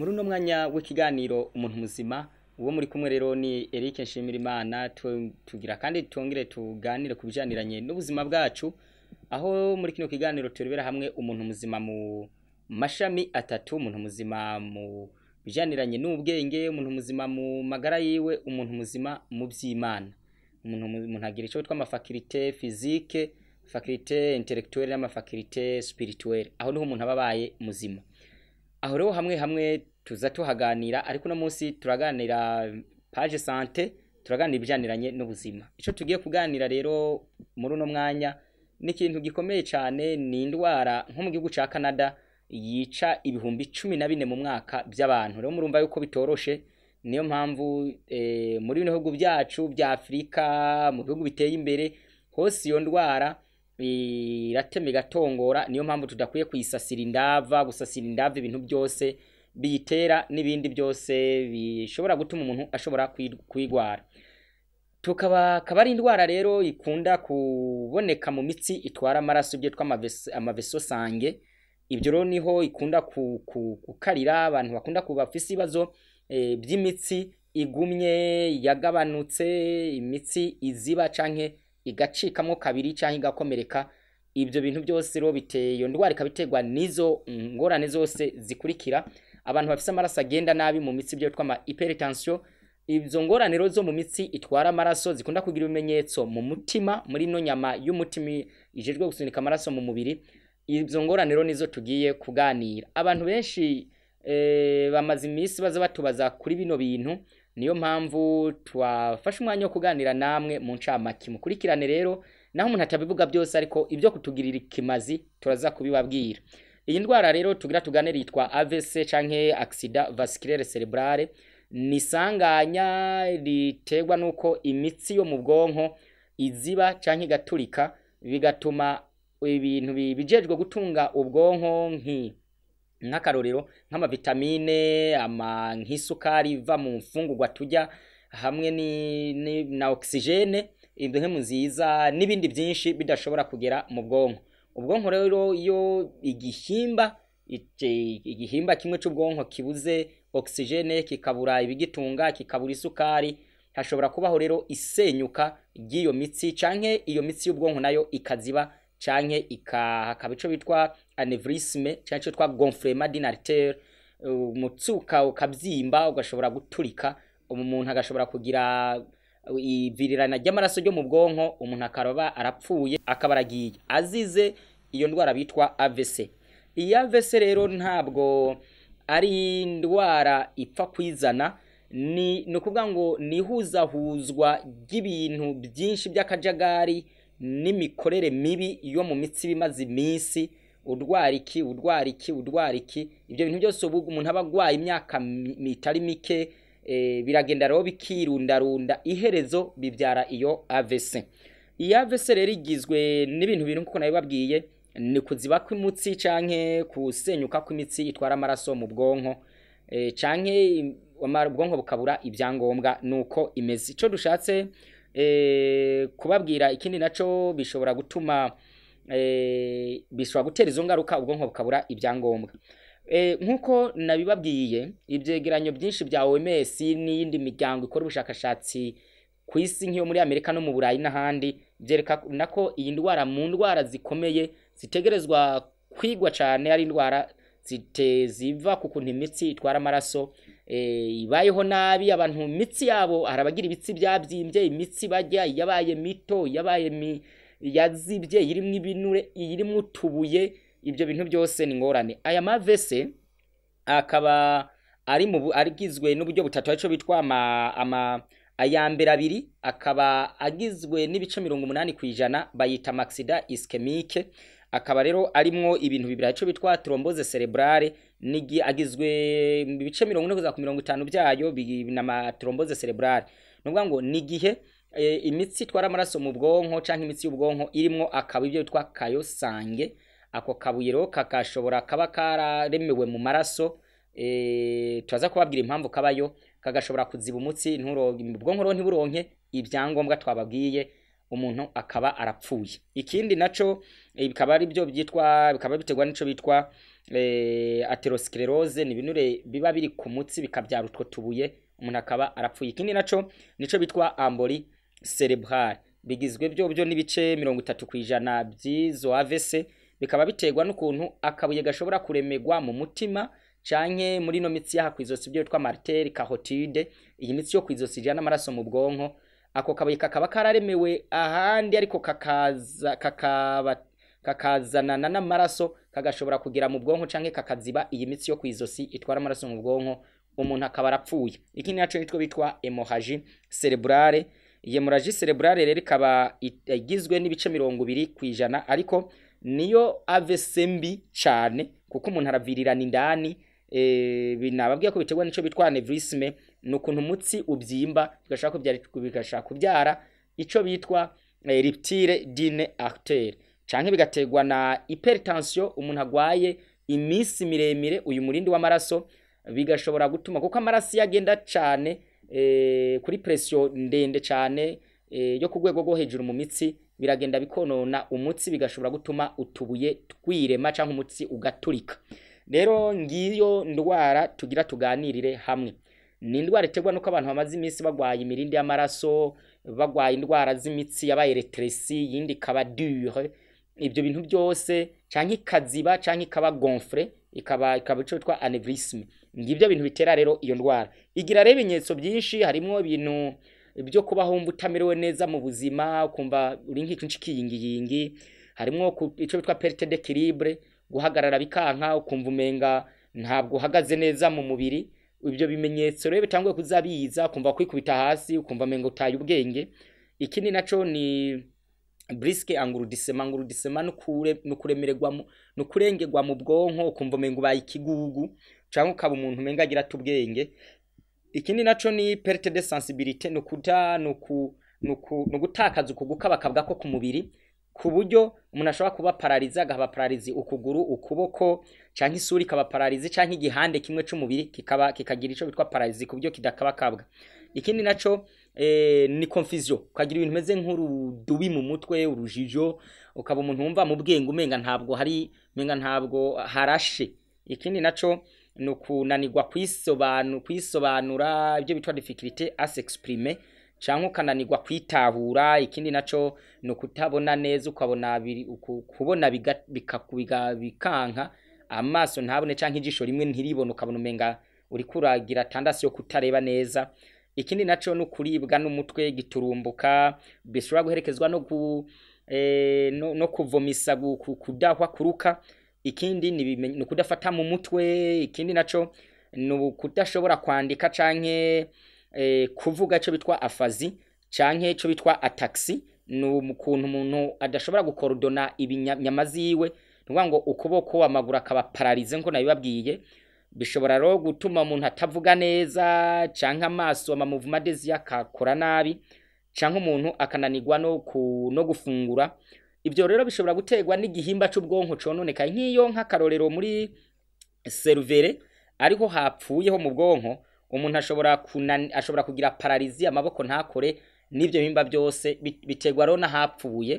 muri uno mwanya w'ikiganiro umuntu muzima uwo muri kumwe rero ni Eric Nshimirimana tugira kandi tongere tuganire ku bijaniranye n'ubuzima bwacu aho muri kino kiganiro turebera hamwe umuntu muzima mu mashami atatu umuntu muzima mu bijaniranye n'ubwenge umuntu muzima mu magara yiwe umuntu muzima mu by'imana umuntu umuntu agira icyo twita amafakirite fizike fakirite intellectuelle n'amafakirite spirituelle aho niho umuntu aba abaye muzima aho rero hamwe hamwe tuza tuhaganira ariko uno munsi turaganira page sante turaganira ibijyaniranye n'ubuzima icyo tugiye kuganira rero muri uno mwanya ni ikintu gikomeye cyane ni indwara nko mu gihugu cya canada yica ibihumbi cumi na bine mu mwaka by'abantu rero murumva yuko bitoroshe niyo mpamvu eh, muri bino bihugu byacu bya afurika mu bihugu biteye imbere hose iyo ndwara iratema igatongora niyo mpamvu tudakwiye kuyisasira indava gusasira indava ibintu byose biyitera n'ibindi byose bishobora gutuma umuntu ashobora kwigwara tukaba akaba ari indwara rero ikunda kuboneka mu mitsi itwara amaraso ibyo tw'amaveso sange ibyo rero niho ikunda gukarira abantu bakunda kuba bafite ibibazo eh, by'imitsi igumye yagabanutse imitsi iziba cyangwa igacikamo kabiri cyangwa igakomereka ibyo bintu byose rero biteye iyo ndwara ikaba iterwa n'izo ngorane zose zikurikira abantu bafite amaraso agenda nabi mu mitsi ibyo twama hypertension izo ngorane rero zo mu mitsi itwara amaraso zikunda kugira ibimenyetso mu mutima muri ino nyama y'umutima ijejwe gusunika amaraso mu mubiri izo ngorane rero nizo tugiye kuganira abantu benshi eh, bamaze iminsi baza batubaza kuri bino bintu niyo mpamvu twafashe umwanya wo kuganira namwe mu ncamake mukurikirane rero naho umuntu atabivuga byose ariko ibyo kutugirira ikimazi turaza kubibabwira iyi ndwara rero tugira tuganire yitwa avc cyangwa agisida vasikirere cerebrale ni isanganya riterwa n'uko imitsi yo mu bwonko iziba cyangwa igaturika bigatuma ibintu bijejwe gutunga ubwonko nk'akarorero ama nk'isukari iva mu mfungurwa tujya hamwe na ogisijene induhemu nziza n'ibindi byinshi bidashobora kugera mu bwonko ubwonko rero iyo igihimba igihimba kimwe cy'ubwonko kibuze ogisijene kikabura ibigitunga kikabura isukari hashobora kubaho rero isenyuka ry'iyo mitsi cyangwa iyo mitsi y'ubwonko nayo ikaziba cyane hakaba icyo bitwa anevirisime cyangwa icyo twita gonfurema dinaritere umutsuka ukabyimba ugashobora guturika umuntu agashobora kugira ibirirana ry'amaraso ryo mu bwonko umuntu akaba arapfuye akaba aragiye azize iyo ndwara bitwa AVC iyi avese rero ntabwo ari indwara ipfa kwizana ni ukuvuga ngo ni ihuzahuzwa ry'ibintu byinshi by'akajagari n'imikorere mibi yo mu mitsi imaze iminsi urwara iki urwara iki urwara iki ibyo bintu byose ubu umuntu aba arwaye imyaka mitari mike eh, biragenderaho bikirundarunda iherezo bibyara iyo avese iyi avese rero igizwe n'ibintu bintu kuko nabibabwiye ni kuziba kw'imitsi cyangwa kusenyuka kw'imitsi itwara amaraso mu bwonko eh, cyangwa ubwonko bukabura ibyangombwa ni uko imeze icyo dushatse Eh, kubabwira ikindi nacyo bishobora gutuma eh, bishobora gutera izo ngaruka ubwonko bukabura ibyangombwa eh, nk'uko nabibabwiye ibyegeranyo byinshi bya oms n'iyindi miryango ikora ubushakashatsi ku isi nk'iyo muri amerika no mu burayi n'ahandi byerekana ko iyi ndwara mu ndwara zikomeye zitegerezwa kwigwa cyane ari indwara ziva ku kuntu imitsi itwara amaraso Eh, ibayeho nabi abantu mu mitsi yabo hari ibitsi byabyimbye imitsi bajya yabaye mito yabaye yazibye irimo ibinure irimo utubuye ibyo bintu byose ni ingorane aya mavese akaba ari mu agizwe n'uburyo butatu aricyo bitwa aya mbere abiri akaba agizwe n'ibice mirongo umunani ku ijana bayita maxida isikemike akaba rero arimo ibintu bibiri aricyo bitwa tromboze cerebrale agizwe bice mirongo ine kuza ku mirongo itanu byayo na matromboze cerebrale ni ukuvuga ngo ni igihe e, imitsi itwara amaraso mu bwonko cyangwa imitsi y'ubwonko irimo akaba ibyo bita kayosange ako kabuye rero kakashobora kaba kararemewe mu maraso e, turaza kubabwira impamvu kabayo kagashobora kuziba umutsi nturonke ubwonko rero ntiburonke ibyangombwa twababwiye umuntu akaba arapfuye ikindi nacyo eh, bikaba ari byo byitwa bikaba biterwa n'icyo bitwa eh, aterosikerose ni ibinure biba biri ku mutsi bikabyara utwo tubuye umuntu akaba arapfuye ikindi nacyo nicyo bitwa ambori cerebral bigizwe byo byo n'ibice mirongo itatu ku ijana by'izo avese bikaba biterwa n'ukuntu akabuye gashobora kuremegwa mu mutima canke muri no mitsi y'aha kw'izosi byo twita marteri carotide iyi mitsi yo kw'izosi ijana amaraso mu bwonko ako kabuye kakaba kararemewe ahandi ariko kakazanana n'amaraso kagashobora kugera mu bwonko cyangwa kakaziba iyi mitsi yo ku izosi itwara amaraso mu bwonko umuntu akaba arapfuye iki ni nacyo bitwa emohaji cerebrale iyo moraji cerebrale rero ikaba igizwe n'ibice mirongo ibiri ku ijana ariko niyo avesembi mbi cyane kuko umuntu aravirirana indani Eh, nababwiye ko biterwa n'icyo bitwa anevirisime ni ukuntu umutsi ubyimba bigashaka kubyara icyo bitwa eh, ripitire dine akiteri cyangwa bigategwa na iperitansiyo umuntu agwaye iminsi miremire uyu murindi w'amaraso bigashobora gutuma kuko amaraso yagenda agenda cyane eh, kuri presiyo ndende cyane yo ku rwego rwo hejuru mu mitsi biragenda bikonona umutsi bigashobora gutuma utubuye twirema cyangwa umutsi ugaturika rero ngiyo ndwara tugira tuganirire hamwe ni indwara iterwa nuko abantu bamaze iminsi barwaye imirindi y'amaraso bagwaye indwara z'imitsi yabaye reteresi yindi ikaba dure ibyo bintu byose cyangwa ikaziba cyangwa ikaba gonfure ikaba ikaba icyo twita anevirisime ngibyo bintu bitera rero iyo ndwara igira rero ibimenyetso byinshi harimo ibintu ibyo kuba wumva utamerewe neza mu buzima ukumva uri nk'ikiyingiyingi harimo icyo bita perite guhagarara bikanka ukumva umenga ntabwo uhagaze neza mu mubiri ibyo bimenyetso rero bitangwe kuzabiza kumva kwikubita hasi ukumva amenga utaye ubwenge ni nacyo ni burisike angurudisema angurudisema ni ukurengerwa mu bwonko ukumva umenga ubaye ikigugu cyangwa ukaba umuntu umenga agira ati ubwenge ikindi nacyo ni perite de sansibilite ni ukutakaza uku gukabakabwa ko ku mubiri ku buryo umuntu ashobora kuba parariza agahaba pararizi ukuguru ukuboko cyangwa isura ikaba pararizi cyangwa igihande kimwe cy'umubiri kikaba kikagira icyo bitwa pararizi ku buryo kabwa. ikindi nacyo eh, ni konfiziyo ukagira ibintu bimeze nk'urudubi mu mutwe urujijo ukaba umuntu wumva mu bwenge umenga ntabwo hari umenga ntabwo harashe ikindi nacyo ni ukunanirwa kwisobanura ibyo bitwa defikirite as exprime cyangwa ukananirwa kwitahura ikindi nacyo ni ukutabona neza ukabona kubona bikanka amaso ntabone cyangwa ijisho rimwe ntiribone ukabona umenga uri kuragira atandasi yo kutareba neza ikindi nacyo ni ukuribwa n'umutwe giturumbuka bishobora guherekezwa no eh, kuvomisa kudahwa kuruka ikindi ni ukudafata mu mutwe ikindi nacyo ni ukudashobora kwandika cyangwa Eh, kuvuga icyo bitwa afazi cyangwa cyo bitwa atakisi ni ukuntu umuntu adashobora gukorodona ibinyama ziwe ni ngo ukuboko amaguru akaba pararize ngo nabibabwiye bishobora rero gutuma umuntu atavuga neza cyangwa amaso amamuvuma dezi akakora nabi cyangwa umuntu akananirwa no gufungura ibyo rero bishobora guterwa n'igihimba cy'ubwonko cyononekaye nk'iyo nk'akarorero muri serivere ariho hapfuyeho mu bwonko umuntu ashobora ashobora kugira pararizi amaboko ntakore n'ibyo bimba byose biterwa rero n'ahapfuye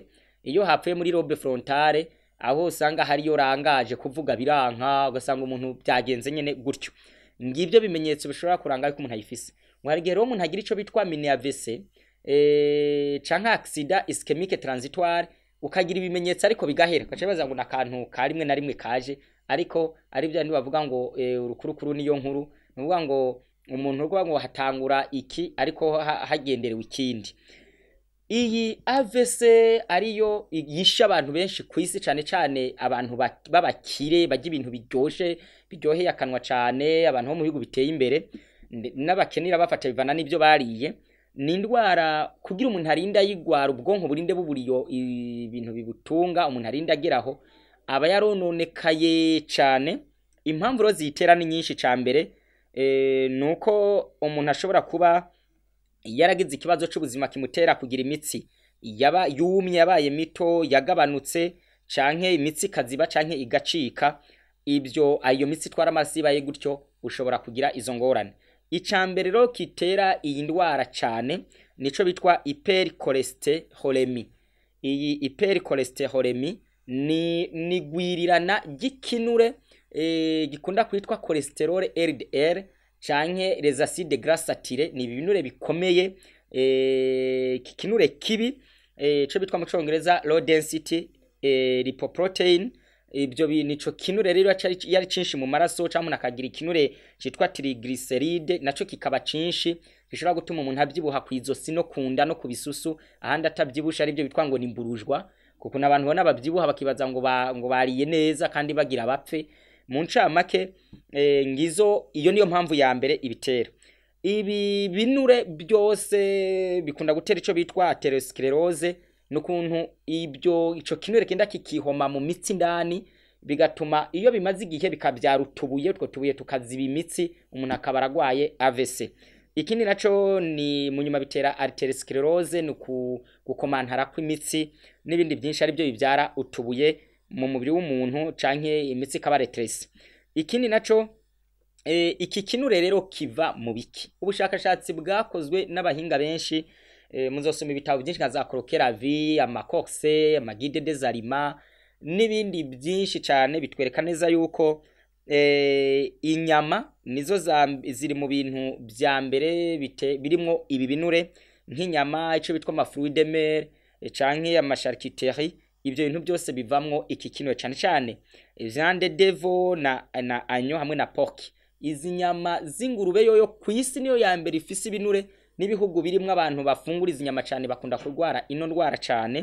iyo hapfuye muri robe frontale aho usanga hariyo rangaje kuvuga biranka ugasanga umuntu byagenze nyine gutyo ngibyo bimenyetso bishobora kuranga ariko umuntu ayifise hari rero umuntu agira icyo bitwa mini avese eh, cyangwa agisida isikemike taransitware ukagira ibimenyetso ariko bigahera ugaca bibaza ngo ni akantu ka rimwe na rimwe kaje ariko ari bya bavuga ngo eh, urukurukuru niyo nkuru ni ukuvuga ngo umuntu urwa ngo hatangura iki ariko hagenderewe ikindi iyi avese ariyo yishe abantu benshi ku isi cyane cyane abantu b'abakire bajya ibintu biryoshye biryoheye akanwa cyane abantu bo mu bihugu biteye imbere n'abakenera bafata bivana n'ibyo bariye ni indwara kugira umuntu arinda ayigwara ubwonko burinde buburiyo ibintu bibutunga umuntu arinda ageraho aba yarononekaye cyane impamvu rero ziyitera ni nyinshi cya mbere Eh, ni uko umuntu ashobora kuba yaragize ikibazo cy'ubuzima kimutera kugira imitsi yaba yumye yabaye mito yagabanutse cyangwa imitsi ikaziba cyangwa igacika ibyo ayo mitsi itwara amazi ibaye gutyo ushobora kugira izo ngorane icyambere kitera iyi ndwara cyane nicyo bitwa iperikolesiterolemi iyi iperikolesiterolemi ni igwirirana ry'ikinure Eh, gikunda kwitwa cholesterol LDL canke les acides ni ibinure bikomeye eh, kikinure kibi eh, cyo bitwa mu cyongereza low density lipoprotein ibyo nico kinure rero yari cinshi mu maraso cyangwa umuntu akagira ikinure cyitwa triglyceride nacyo kikaba cinshi gishobora gutuma umuntu abyibuha ku izosi no ku nda no ku bisusu ahandi atabyibusha aribyo bitwa ngo ni mburujwa kuko n'abantu bona babyibuha bakibaza ngo bariye neza kandi bagira abapfe. mu ncamake eh, ngizo iyo niyo mpamvu ya mbere ibitera ibi binure byose bikunda gutera icyo bitwa aterosikerose n'ukuntu ibyo icyo kinure kenda kikihoma mu mitsi ndani bigatuma iyo bimaze igihe bikabyara utubuye utwo tubuye tukaziba imitsi umuntu akaba ararwaye avese ikindi nacyo ni mu nyuma bitera aterosikerose ni ukugukomantara kw'imitsi n'ibindi byinshi ari byo bibyara utubuye mu mubiri w'umuntu cyangwa imitsi ikaba reterese ikindi nacyo eh, iki kinure rero kiva mu biki ubushakashatsi bwakozwe n'abahinga benshi eh, muzosoma ibitabo byinshi nka za korokeravi amakokse amagide dezarima n'ibindi byinshi cyane bitwereka neza yuko eh, inyama nizo ziri mu bintu bya mbere birimo ibi binure nk'inyama icyo bitwa amafuruwidemere cyangwa amasharikiteri ibyo bintu byose bivamo iki kino cyane cyane jande devo na na anyo hamwe na poki izi nyama z'ingurube yoyo ku isi niyo ya mbere ifise ibinure n'ibihugu birimo abantu bafungura izi nyama cyane bakunda kurwara ino ndwara cyane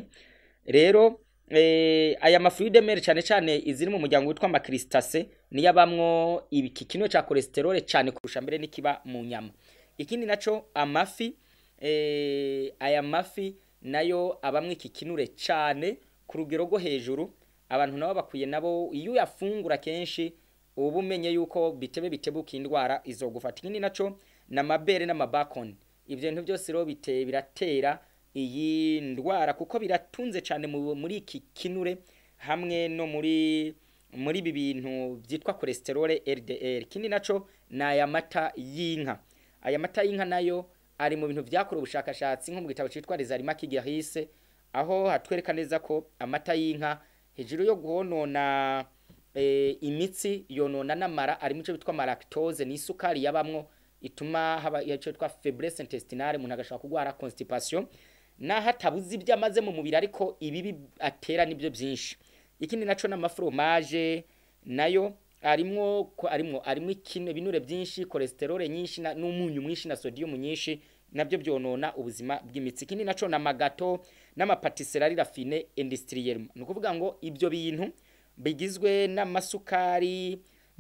rero eh, aya mafuride mere cyane cyane iziri mu muryango witwa amakirisitase niyo abamwo iki kino cya kolesiterole cyane kurusha mbere n'ikiba mu nyama ikindi nacyo amafi eh, aya mafi nayo abamwe iki kinure cyane ku rugero rwo hejuru abantu nabo bakwiye nabo iyo uyafungura kenshi uba umenye yuko bitebe bitebuka indwara izogufata gufata ikindi nacyo ni amabere n'amabakoni ibyo bintu byose rero biratera iyi ndwara kuko biratunze cyane muri iki kinure hamwe no muri muri ibi bintu byitwa cholesterol LDL ikindi nacyo ni aya mata y'inka aya mata y'inka nayo ari mu bintu byakorewe ubushakashatsi nko mu gitabo cyitwa rezarima kigerihise aho hatwereka neza ko amata y'inka hejuru yo guhonona eh, imitsi yonona n'amara arimo icyo bitwa maractose ni isukari yabamwo ituma haba icyo twa febrese intestinale umuntu agashobora kurwara constipation naho atabuze ibyo amaze mu mubiri ariko ibibi atera nibyo byinshi ikindi nacyo n'amaforomaje nayo arimo arimo arimo binure byinshi cholesterol nyinshi n'umunyu mwinshi na sodium nyinshi nabyo byonona ubuzima bw'imitsi ikindi nacyo n'amagato n'amapatisserari rafine industriel ni ukuvuga ngo ibyo bintu bigizwe n'amasukari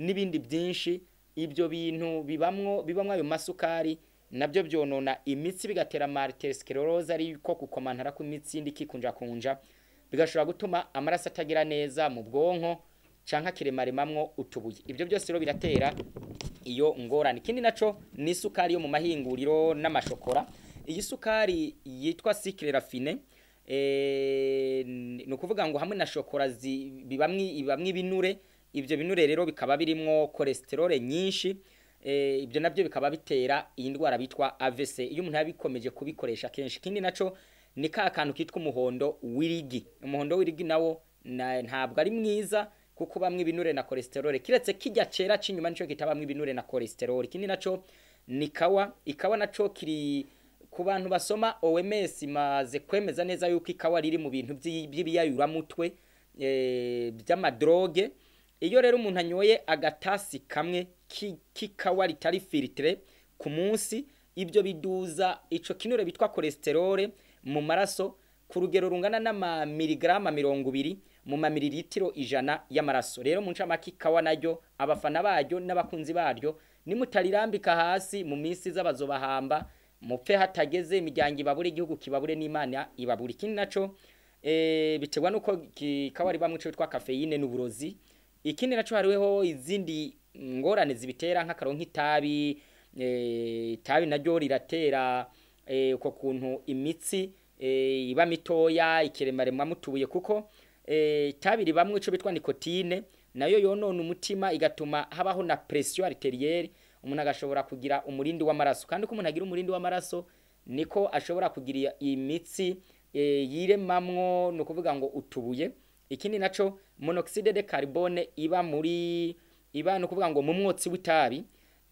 n'ibindi byinshi ibyo bintu bibamwo bibamwo ayo masukari nabyo byonona imitsi bigatera maritesikiroroza ariko gukomantara kw'imitsi y'indi kikunjakunja bigashobora gutuma amaraso atagira neza mu bwonko cyangwa kiremaremamwo utubuye ibyo byose rero biratera iyo ngorane ikindi nacyo ni isukari yo mu mahinguriro n'amashokora iyi sukari yitwa sikire rafine Eh, ni ukuvuga ngo hamwe na shokora bibamwe ibinure ibyo binure rero bikaba birimo kolesterole nyinshi eh, ibyo nabyo bikaba bitera iyi ndwara bitwa AVC iyo umuntu yabikomeje kubikoresha kenshi ikindi nacyo ni ka kantu kitwa umuhondo w'irigi umuhondo w'irigi nawo ntabwo ari mwiza kuko bamwe ibinure na kolesterole kiretse kijya cera cy'inyuma nicyo kitabamwe ibinure na kolesterole ikindi nacyo ni kawa ikawa nacyo kiri ku bantu basoma OMS maze kwemeza neza yuko ikawa riri mu bintu mutwe by'amadroge eh, iyo rero umuntu anyoye agatasi kamwe k'ikawa ritari filitire ku munsi ibyo biduza icyo kinure bitwa kolesiterole mu maraso ku rugero rungana n'amamirigarama mirongo ibiri mu mamiriritiro ijana y'amaraso rero mu ncamake ikawa naryo abafana baryo n'abakunzi baryo nimutalirambika hasi mu minsi z'abazobahamba mupfe hatageze imiryango ibabure igihugu kibabure n'imana ibabure ikindi nacyo eh, biterwa n'uko kikaba ari bamwe twa kafeyine n'uburozi ikindi nacyo hariho izindi ngorane zibitera nk'akaro nk'itabi eh, itabi naryo riratera eh, uko kuntu imitsi iba mitoya ikiremaremwa mutubuye kuko itabi ribamwe icyo bitwa nikotine nayo yonona umutima igatuma habaho na pression ariteriyeri umuntu agashobora kugira umurindi w'amaraso kandi uko umuntu agira umurindi w'amaraso niko ashobora kugira imitsi e, yiremamwo ni ukuvuga ngo utubuye ikindi nacyo monoxide de carbone iba muri iba ni ukuvuga ngo mu mwotsi w'itabi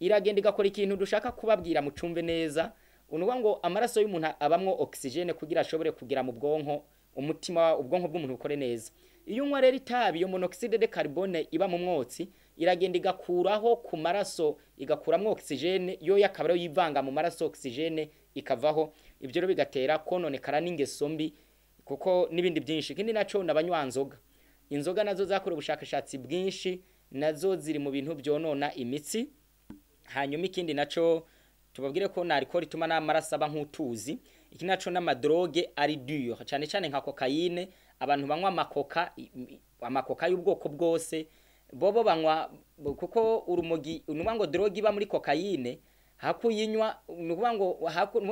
iragenda igakora ikintu dushaka kubabwira mucumve neza unuvuga ngo amaraso y'umuntu abamwo oxygen kugira ashobore kugira mu bwonko umutima ubwonko bw'umuntu bukore neza iyo unywa rero itabi iyo monoxide de carbone iba mu mwotsi iragenda igakuraho ku maraso igakuramo ogisijene yo yakaba yivanga mu maraso ogisijene ikavaho ibyo rero bigatera kononekara n'ingeso mbi kuko n'ibindi byinshi ikindi nacyo ni abanywanzoga inzoga nazo zakorewe ubushakashatsi bwinshi nazo ziri mu bintu byonona imitsi hanyuma ikindi nacyo tubabwire ko na arikoro n'amaraso aba nk'utuzi iki naco n'amadroge ari duyo cyane cyane nka kokayine abantu banywa amakoka amakoka y'ubwoko bwose bobo banywa kuko urumogi ni ngo dorogi iba muri kokayine hakuyinywa ni ukuvuga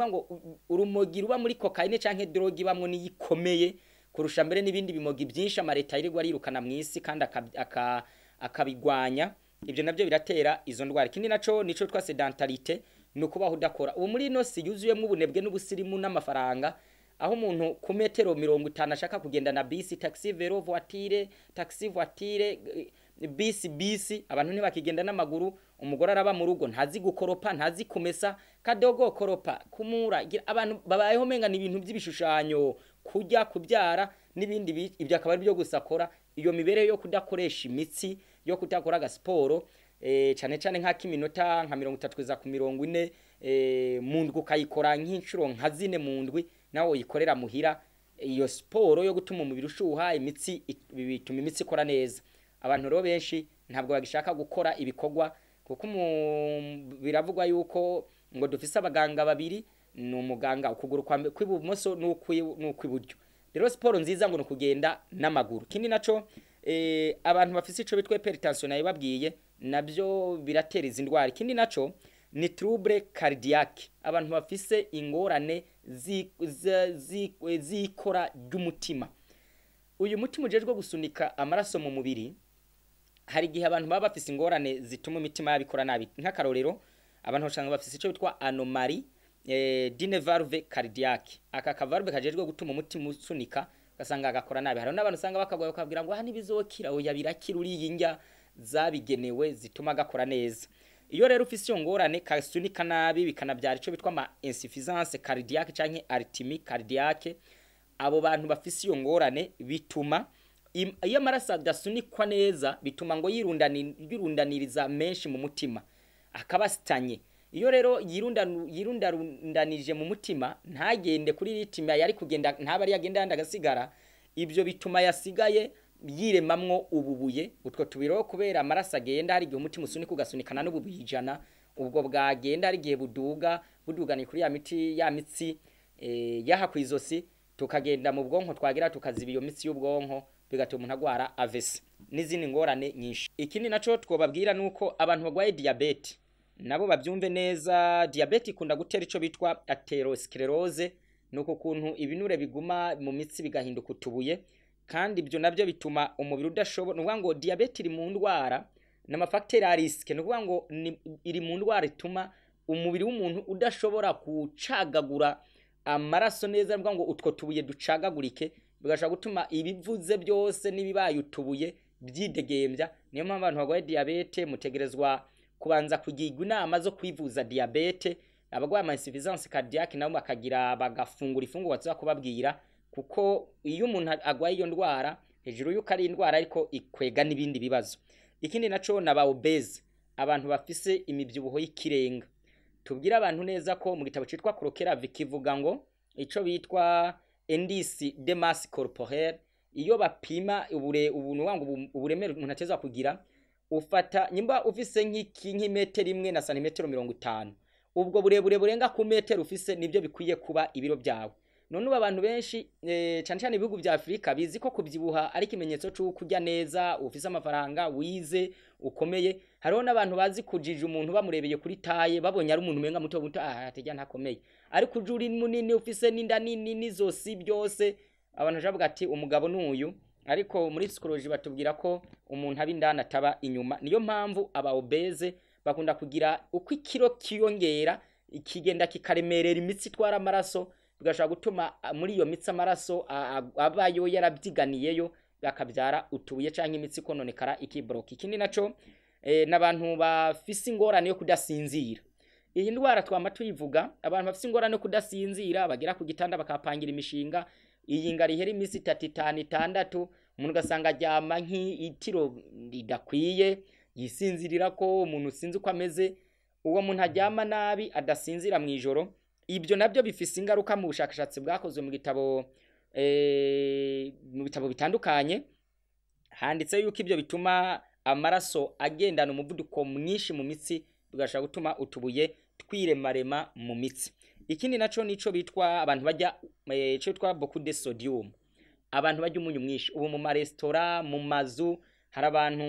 ngo urumogi ruba muri kokayine cyangwa dorogi ibamo niyo kurusha mbere n'ibindi bimogi byinshi amareta yirirwa yirukana mu isi kandi akabigwanya ibyo nabyo biratera izo ndwara ikindi nacyo nicyo twa sedantarite ni ukubaho udakora ubu muri ino si yuzuyemo ubunebwe n'ubusirimu n'amafaranga aho umuntu ku metero mirongo itanu ashaka kugenda na bisi takisi vero vuwatire takisi vuwatire bisi bisi abantu ntibakigenda n'amaguru umugore araba mu rugo ntazi gukoropa ntazi kumesa kadogo koropa kumura abantu babayeho umenga ni ibintu by'ibishushanyo kujya kubyara n'ibindi ibyo akaba ari byo gusakora iyo mibereho yo kudakoresha imitsi yo kudakora agasiporo eh, cyane cyane nk'ak'iminota nka mirongo itatu kugeza ku mirongo ine eh, mu ukayikora nk'inshuro nka zine mu ndwi nawe uyikorera muhira iyo siporo yo gutuma umubiri ushuha imitsi bituma imitsi ikora neza abantu rero benshi ntabwo bagishaka gukora ibikorwa kuko biravugwa yuko ngo dufise abaganga babiri ni umuganga ukuguru kw'ibumoso n'ukw'iburyo rero siporo nziza ngo ni ukugenda n'amaguru ikindi nacyo eh, abantu bafite icyo bitwa peritansiyo nayo babwiye nabyo biratera izi ndwara ikindi nacyo ni turubure karidiyake abantu bafise ingorane z'ikora ry'umutima uyu mutima ujejwe gusunika amaraso mu mubiri hari igihe abantu baba bafite ingorane zituma imitima yabo nabi nk'akarorero abantu bashanga bafite icyo bitwa anomari eh, dine varuve karidiyake aka kavaruve kajejwe gutuma umutima usunika ugasanga agakora nabi hari n'abantu usanga bakagoye bakabwira ngo aha ntibizokira oya birakira uriyi njya zabigenewe zituma agakora neza iyo rero ufite iyo ngorane kasunika nabi bikanabyara icyo bitwa ama insuffisances cardiaque cyangwa aritimi cardiaque abo bantu bafite iyo ngorane bituma iyo amaraso adasunikwa neza bituma ngo yirundaniriza menshi mu mutima akaba asitanye iyo rero yirundanirije mu mutima ntagende kuri ritima yari kugenda ntaba ari yagenda yandi agasigara ibyo bituma yasigaye yiremamwo ububuye utwo tubiroho kubera amaraso agenda hari igihe umutima usunika ugasunikana n'ububuye ijana ubwo bwagenda hari igihe buduga buduganiye kuri ya miti ya mitsi eh, yaha ku izosi tukagenda mu bwonko twagira tukaziba iyo mitsi y'ubwonko bigatuma umuntu agwara avese n'izindi ngorane nyinshi ikindi nacyo twababwira ni uko abantu barwaye diyabete nabo babyumve neza diyabete ikunda gutera icyo bitwa aterosikerose ni uku kuntu ibinure biguma mu mitsi bigahinduka utubuye kandi ibyo nabyo bituma umubiri udashobora ni ukuvuga ngo diyabete iri mu ndwara ni amafagiteri ya ni ukuvuga ngo iri mu ndwara ituma umubiri w'umuntu udashobora gucagagura amaraso neza ni ukuvuga ngo utwo tubuye ducagagurike bigashobora gutuma ibivuze byose n'ibibaye utubuye byidegembya niyo mpamvu abantu barwaye diyabete mutegerezwa kubanza kugirwa inama zo kwivuza diyabete abarwaye amayisivisansi kadiyake nabo bakagira bagafungura ifunguro tuba kubabwira kuko iyo umuntu arwaye iyo ndwara hejuru y'uko ari indwara ariko ikwega n'ibindi bibazo ikindi nacyo ni ba abantu bafise imibyibuho y'ikirenga tubwire abantu neza ko mu gitabo cyitwa korokera kivuga ngo icyo bitwa indisi de masse iyo bapima ubure ubu ngo uburemere umuntu ateza kugira ufata nimba ufise nk'imetero imwe na santimetero mirongo itanu ubwo burebure burenga ku metero ufise nibyo bikwiye kuba ibiro byawe none ubu abantu benshi eh, cyane cyane ibihugu bya afurika bizi ko kubyibuha ari ikimenyetso cy'uko neza ufise amafaranga wize ukomeye hariho n'abantu bazi kujije umuntu bamurebeye kuri taye babonye ari umuntu umenga muto muto aha hatejya ntakomeye ariko uje uri munini ufise n'inda nini n'izosi byose abantu bavuga ati umugabo n'uyu ariko muri psikoloji batubwira ko umuntu aba indani ataba inyuma niyo mpamvu aba obeze bakunda kugira uko ikiro kiyongera ikigenda kikaremerera imitsi itwara amaraso bigashobora gutuma ah, muri iyo mitsi amaraso ah, ah, abayo yarabyiganiyeyo bakabyara utubuye cyangwa imitsi ikononekara ikiboroka ikindi nacyo eh, ni bafise ingorane yo kudasinzira iyi ndwara twaba tuyivuga abantu bafite ingorane yo kudasinzira bagera ku gitanda bakapangira imishinga iyi ngari ihera iminsi itatu itanu itandatu umuntu ugasanga aryama nk'itiro ridakwiye yisinzirira ko umuntu usinzi uko ameze uwo muntu aryama nabi adasinzira mu ijoro ibyo nabyo bifise ingaruka mu bushakashatsi bwakozwe mu gitabo eh, mu bitabo bitandukanye handitse yuko ibyo bituma amaraso agendana umuvuduko mwinshi mu mitsi bigashobora gutuma utubuye twiremarema mu mitsi ikindi nacyo nicyo bitwa abantu bajya icyo eh, bitwa bokude sodium abantu bajya umunyu mwinshi ubu mu maresitora mu mazu hari abantu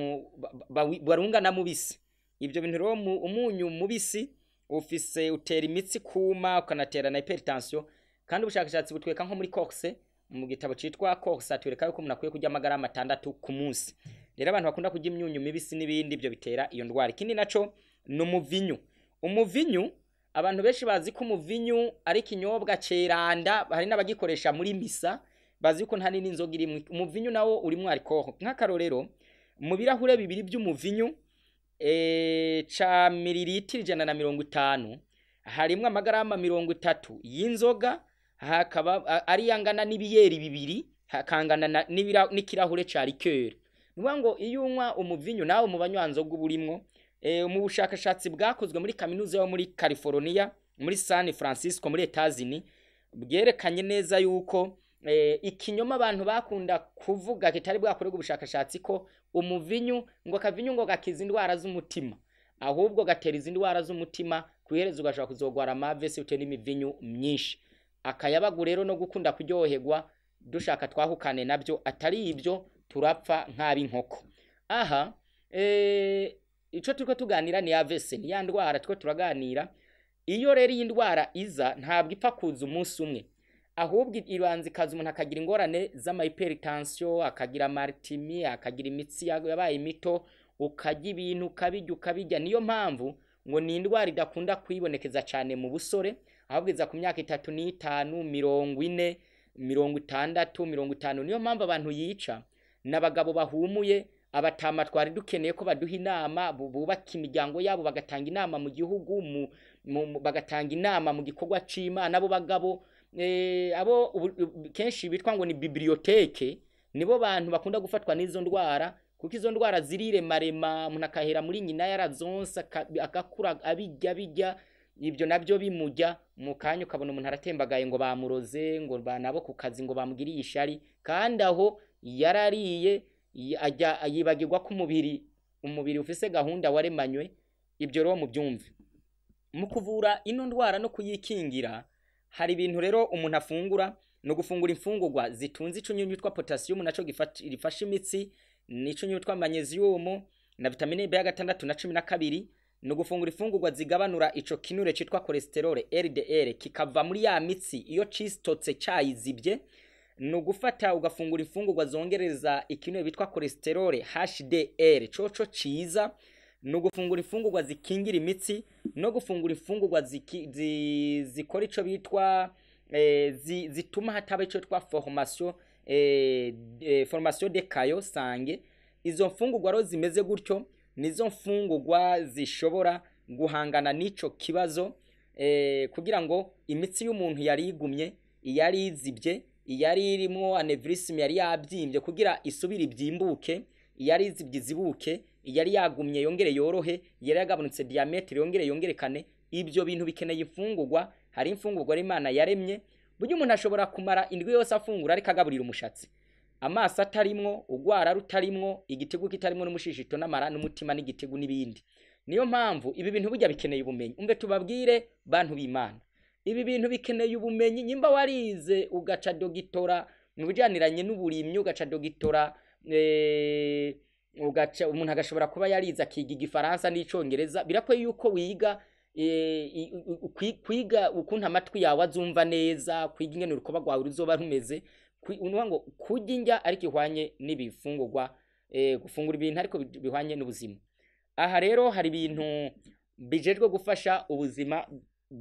barunga na mubisi ibyo bintu rero umunyu mubisi ufise utera imitsi kuma ukanatera na hypertension kandi ubushakashatsi butweka nko muri coxe mu gitabo cyitwa coxe atwereka yuko umuntu akwiye kurya amagarama atandatu ku munsi rero abantu bakunda kurya imyunyu mibisi n'ibindi ibyo bitera iyo ndwara ikindi naco ni umuvinyu umuvinyu abantu benshi bazi ko umuvinyu ari ikinyobwa ceranda hari n'abagikoresha muri misa bazi ko nta n'inzoga irimo umuvinyu nawo urimo arikoho nk'akarorero mu birahure bibiri by'umuvinyu Eh, ca mililitiro ijana na mirongo itanu harimo amagarama mirongo itatu y'inzoga hakaba ari angana n'ibiyeri bibiri hakangana n'ikirahure cya rikeri ni ngo iyo unywa umuvinyu nawe mu banywanzoga uba urimo eh, mu bushakashatsi bwakozwe muri kaminuza yo muri california muri san francisco muri etazini bwerekanye neza yuko eh, ikinyoma abantu bakunda kuvuga kitari bwakorerwa ubushakashatsi ko umuvinyu ngo akavinyu ngo gakiza indwara z'umutima ahubwo gatera izi ndwara z'umutima ku iherezo ugashobora kuzogwara amave bitewe n'imivinyu myinshi akayabagu rero no gukunda kuryoherwa dushaka twahukane nabyo atari ibyo turapfa nk'ab'inkoko aha eh, icyo turi tuganira ni ya vese ni ya ndwara twe turaganira iyo rero iyi ndwara iza ntabwo ipfa kuza umunsi umwe ahubwo ibanza ikaza umuntu akagira ingorane z'amahiperitansiyo akagira maritimi akagira imitsi yabaye mito ukarya ibintu ukabijya ukabijya niyo mpamvu ngo ni indwara idakunda kwibonekeza cyane mu busore ahubwo ku myaka itatu n'itanu mirongo ine mirongo itandatu mirongo itanu niyo mpamvu abantu yica ni abagabo bahumuye abatama twari dukeneye ko baduha inama bubaka imiryango yabo bagatanga inama mu gihugu bagatanga inama mu gikorwa cy'imana abo bagabo Eh, abo kenshi bitwa ngo ni biblioteke nibo bantu bakunda gufatwa n'izo ndwara kuko izo ndwara zirirema umuntu akahera muri nyina yarazonsa agakura abijya bijya ibyo nabyo bimujya mu kanya ukabona umuntu aratembagaye ngo bamuroze ngo banabo ku kazi ngo bamugiriye ishari kandi aho yarariye yibagirwa ko umubiri umubiri ufise gahunda waremanywe ibyo rero mu byumve mu kuvura ino ndwara no kuyikingira hari ibintu rero umuntu afungura ni ugufungura imfungurwa zitunze icunyunyu yitwa potasiyumu nacyo rifasha imitsi n'icunyunyu yitwa manyeziyumu na vitamine b ya gatandatu na cumi na kabiri ni ugufungura imfungurwa zigabanura icyo kinure cyitwa kolesiterole LDL kikava muri ya mitsi iyo cisitotse cyayizibye ni ugufata ugafungura imfungurwa zongereza ikinure bitwa kolesiterole HDL cyoco cyiza ni ugufungura imfungurwa zikingira imitsi no gufungura imfungurwa zikora icyo bitwa e, zituma hataba icyo twa foromasiyo e, e, foromasiyo de kayo sange izo mfungurwa rero zimeze gutyo nizo mfungugwa zishobora guhangana n'icyo kibazo kugira ngo imitsi y'umuntu yari igumye iyari izibye iyari irimo anevirisime yari yabyimbye kugira isubire ibyimbuke iyari izibye izibuke yari yagumye yongere yorohe yari yagabanutse diyametero yongere yongerekane ibyo bintu bikeneye imfungurwa hari imfungurwa imana yaremye burya umuntu ashobora kumara indwi yose afungura ariko agaburira umushatsi amaso atarimwo urwara rutarimwo igitego kitarimwo n'umushishito n'amara n'umutima n'igitego n'ibindi niyo mpamvu ibi bintu burya bikeneye ubumenyi umve tubabwire bantu b'imana ibi bintu bikeneye ubumenyi nyimba warize ugaca dogitora mu bijaniranye n'uburimyi ugaca dogitora eh, umuntu agashobora kuba yarize akiga igifaransa n'icyongereza birakwiye yuko wiga e, kwiga ukuntu amatwi yawe azumva neza kwiga ingene urukoba rwawe ruzoba rumeze ngo kurya indya ariko ihwanye n'ibifungurwa e, gufungura ibintu ariko bihwanye n'ubuzima aha rero hari ibintu bijejwe gufasha ubuzima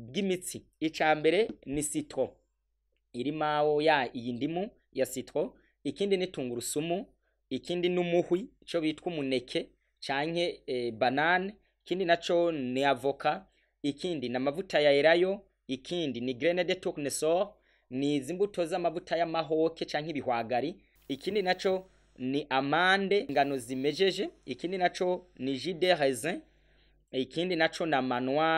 bw'imitsi icya mbere ni sitro irimo ya iyi ndimu ya sitro ikindi ni tungurusumu ikindi n'umuhwi cyo bitwa umuneke canke eh, banane ikindi naco ni avoka ikindi ni amavuta ya elayo ikindi ni grene de tournesol ni izi mbuto z'amavuta y'amahoke canke ibihwagari ikindi naco ni amande ingano zimejeje ikindi naco ni jide de raisin ikindi naco na manwa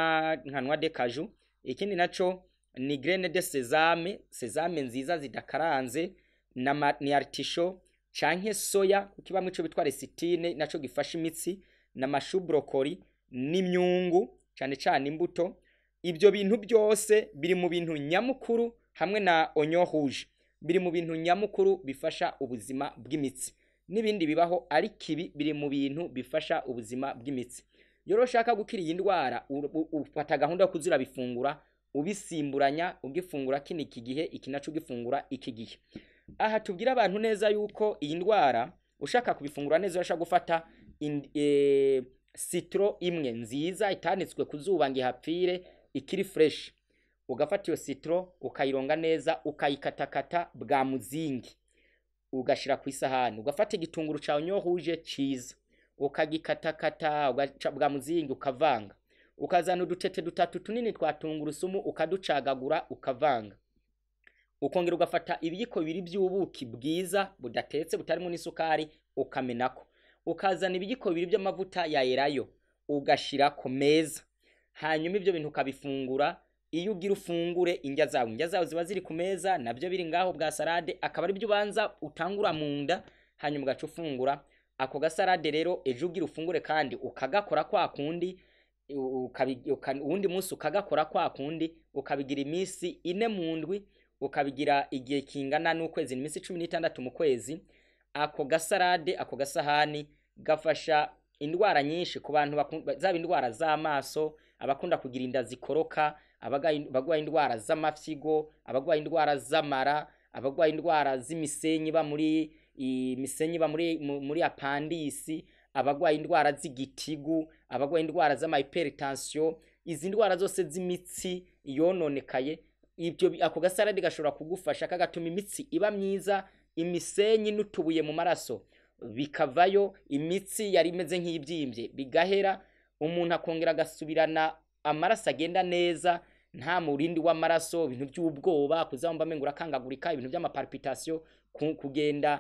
nkanwa de kaju ikindi naco ni grene sezame sesame nziza zidakaranze na ni artisho canke soya kuko ibamwe ico bitwa resitine naco gifasha imitsi n'amashu brokoli n'imyungu cane cane imbuto ibyo bintu byose biri mu bintu nyamukuru hamwe na onyo rouge biri mu bintu nyamukuru bifasha ubuzima bw'imitsi n'ibindi bibaho ari kibi biri mu bintu bifasha ubuzima bw'imitsi rero ushaka gukira iyi ndwara ufata gahunda yo kuzira bifungura ubisimburanya ugifungura kino iki gihe iki naco ugifungura iki gihe aha tubwira abantu neza yuko iyi ndwara ushaka kubifungura neza urashaka gufata e, sitoro imwe nziza itanitswe ku zuba ngo ihapfire ikiri fureshi ugafata iyo sitoro ukayironga neza ukayikatakata bwa muzingi ugashyira ku isahani ugafata igitunguru cyawe nyohuje cyiza ukagikatakata bwa muzingi ukavanga ukazana udutete dutatu tunini twa tungurusumu ukaducagagura ukavanga ukongera ugafata ibiyiko bibiri by'ubuki bwiza budatetse butarimo n'isukari ukamenako ukazana ibiyiko bibiri by'amavuta ya erayo ugashyira ku meza hanyuma ibyo bintu ukabifungura iyo ugira ufungure indya zawe indya zawe ziba ziri ku meza nabyo biri ngaho bwa salade akaba ari byo ubanza utangura mu nda hanyuma ugaca ufungura ako gasalade rero ejo ugira ufungure kandi ukagakora kwa kundi uwundi munsi ukagakora kwa kundi ukabigira iminsi ine mu ndwi ukabigira igihe kingana n'ukwezi n'iminsi cumi n'itandatu mu kwezi ako gasarade ako gasahani gafasha indwara nyinshi ku bantu zaba indwara z'amaso abakunda kugira inda zikoroka abarwaye indwara z'amafyigo abarwaye indwara z'amara abarwaye indwara z'imisenyi iba muri imisenyi iba muri apandisi abarwaye indwara z'igitigu abarwaye indwara z'ama izi ndwara zose z'imitsi yononekaye ibyo ako gasarade gashobora kugufasha kagatuma imitsi iba myiza imisenyi n'utubuye mu maraso bikavayo imitsi yari imeze nk'ibyimbye bigahera umuntu akongera agasubirana amaraso agenda neza nta murindi w'amaraso ibintu by'ubwoba kuzamva amenyo urakangagurika ibintu by'amaparipitasiyo kugenda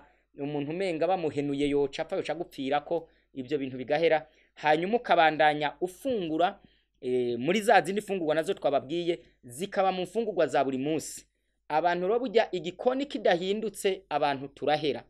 umuntu umenga bamuhenuye yoca apfa yoca gupfira ko ibyo bintu bigahera hanyuma ukabandanya ufungura Eh, muri za zindi fungurwa nazo twababwiye zikaba mu mfungurwa za buri munsi abantu rero bujya igikoni kidahindutse abantu turahera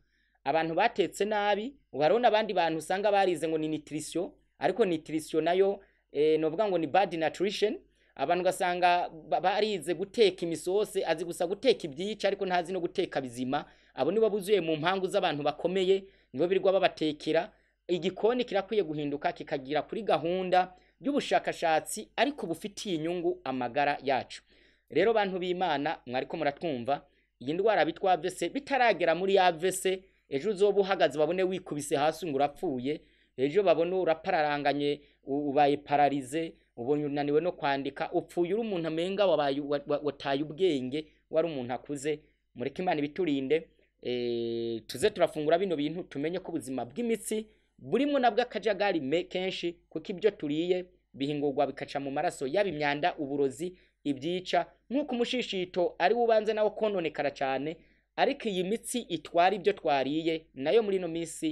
abantu batetse nabi ubarabona abandi bantu usanga barize ngo ni nitirisiyo ariko nitirisiyo nayo eh, ni ngo ni badi natirisheni abantu ugasanga barize guteka imisose azi gusa guteka ibyica ariko ntazi no guteka bizima abo nibo buzuye mu mpangu z'abantu bakomeye nibo birirwa babatekera igikoni kirakwiye guhinduka kikagira kuri gahunda by'ubushakashatsi ariko bufitiye inyungu amagara yacu rero bantu b'imana mwariko muratwumva iyi ndwara bitwa avese bitaragera muri ya avese ejo uzoba uhagaze babone wikubise hasi ngo urapfuye ejo babone urapararanganye ubaye pararize ubonye unaniwe no kwandika upfuye uri umuntu amenga wabaye wataye ubwenge wari umuntu akuze mureke imana ibiturinde eh, tuze turafungura bino bintu tumenye ko ubuzima bw'imitsi burimo nabwo akajagari kenshi kuko ibyo turiye bihingurwa bikaca mu maraso yaba imyanda uburozi ibyica nk'uko umushishito ari wo ubanza nawo kononekara cyane ariko iyi mitsi itwara ibyo twariye nayo muri ino minsi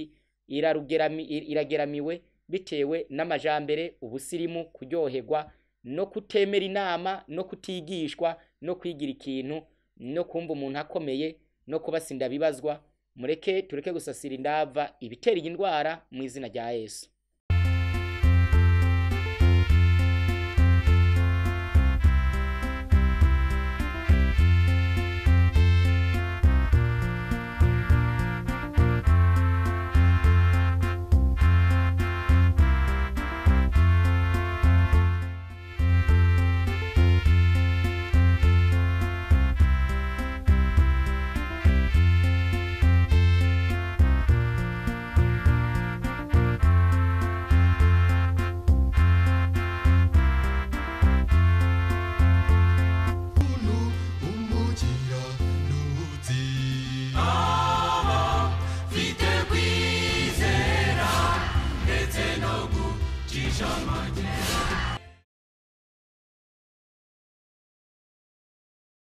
irageramiwe bitewe n'amajambere ubusirimu kuryoherwa no kutemera inama no kutigishwa no kwigira ikintu no kumva umuntu akomeye no kubasinda bibazwa mureke tureke gusasira indava ibitera iyi mu izina rya yesu